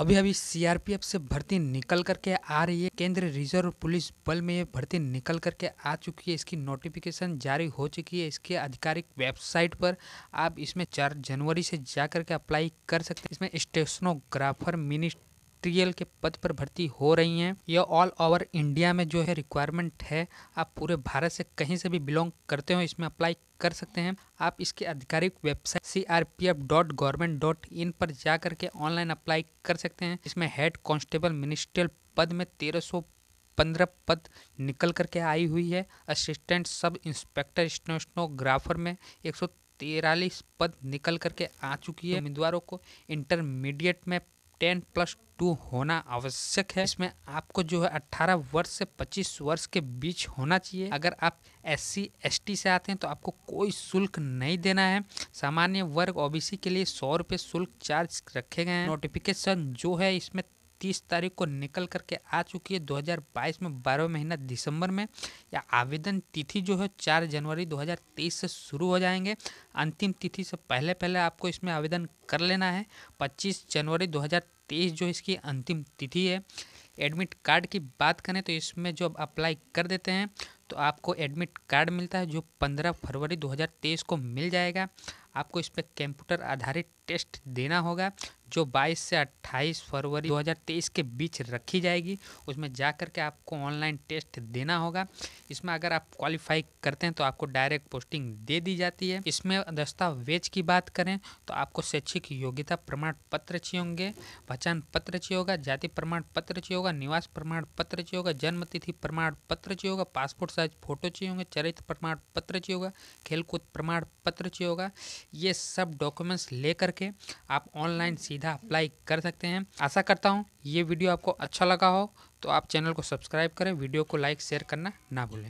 अभी अभी सीआरपीएफ से भर्ती निकल करके आ रही है केंद्रीय रिजर्व पुलिस बल में ये भर्ती निकल करके आ चुकी है इसकी नोटिफिकेशन जारी हो चुकी है इसके आधिकारिक वेबसाइट पर आप इसमें चार जनवरी से जा करके अप्लाई कर सकते हैं इसमें स्टेशनोग्राफर मिनिस्टर इंडस्ट्रियल के पद पर भर्ती हो रही हैं यह ऑल ओवर इंडिया में जो है रिक्वायरमेंट है आप पूरे भारत से कहीं से भी बिलोंग करते हो इसमें अप्लाई कर सकते हैं आप इसके आधिकारिक website C R P F dot government dot in पर जा करके ऑनलाइन अप्लाई कर सकते हैं इसमें हेड कांस्टेबल मिनिस्ट्रियल पद में तेरह सौ पंद्रह पद निकल करके आई हुई है असिस्टेंट सब इंस्पेक्टर स्टेनोग्राफर में एक सौ तिरालीस पद निकल करके आ चुकी है उम्मीदवारों को इंटरमीडिएट में टेन प्लस टू होना आवश्यक है इसमें आपको जो है अट्ठारह वर्ष से पच्चीस वर्ष के बीच होना चाहिए अगर आप एस सी एस टी से आते हैं तो आपको कोई शुल्क नहीं देना है सामान्य वर्ग ओबीसी के लिए सौ रुपये शुल्क चार्ज रखे गए हैं नोटिफिकेशन जो है इसमें तीस तारीख को निकल करके आ चुकी है 2022 में बारहवें महीना दिसंबर में या आवेदन तिथि जो है चार जनवरी 2023 से शुरू हो जाएंगे अंतिम तिथि से पहले पहले आपको इसमें आवेदन कर लेना है 25 जनवरी 2023 जो इसकी अंतिम तिथि है एडमिट कार्ड की बात करें तो इसमें जो अप्लाई कर देते हैं तो आपको एडमिट कार्ड मिलता है जो 15 फरवरी 2023 को मिल जाएगा आपको इस पर कंप्यूटर आधारित टेस्ट देना होगा जो 22 से 28 फरवरी 2023 के बीच रखी जाएगी उसमें जा कर के आपको ऑनलाइन टेस्ट देना होगा इसमें अगर आप क्वालिफाई करते हैं तो आपको डायरेक्ट पोस्टिंग दे दी जाती है इसमें दस्तावेज की बात करें तो आपको शैक्षिक योग्यता प्रमाण पत्र चाहिए होंगे पहचान पत्र चाहिए होगा जाति प्रमाण पत्र चाहिए होगा निवास प्रमाण पत्र चाहिए होगा जन्मतिथि प्रमाण पत्र चाहिए होगा पासपोर्ट साइज फोटो चाहिए होंगे चरित्र प्रमाण पत्र चाहिए होगा खेलकूद प्रमाण पत्र चाहिए होगा ये सब डॉक्यूमेंट्स लेकर के आप ऑनलाइन सीधे सीधा अप्लाई कर सकते हैं आशा करता हूँ ये वीडियो आपको अच्छा लगा हो तो आप चैनल को सब्सक्राइब करें वीडियो को लाइक शेयर करना ना भूलें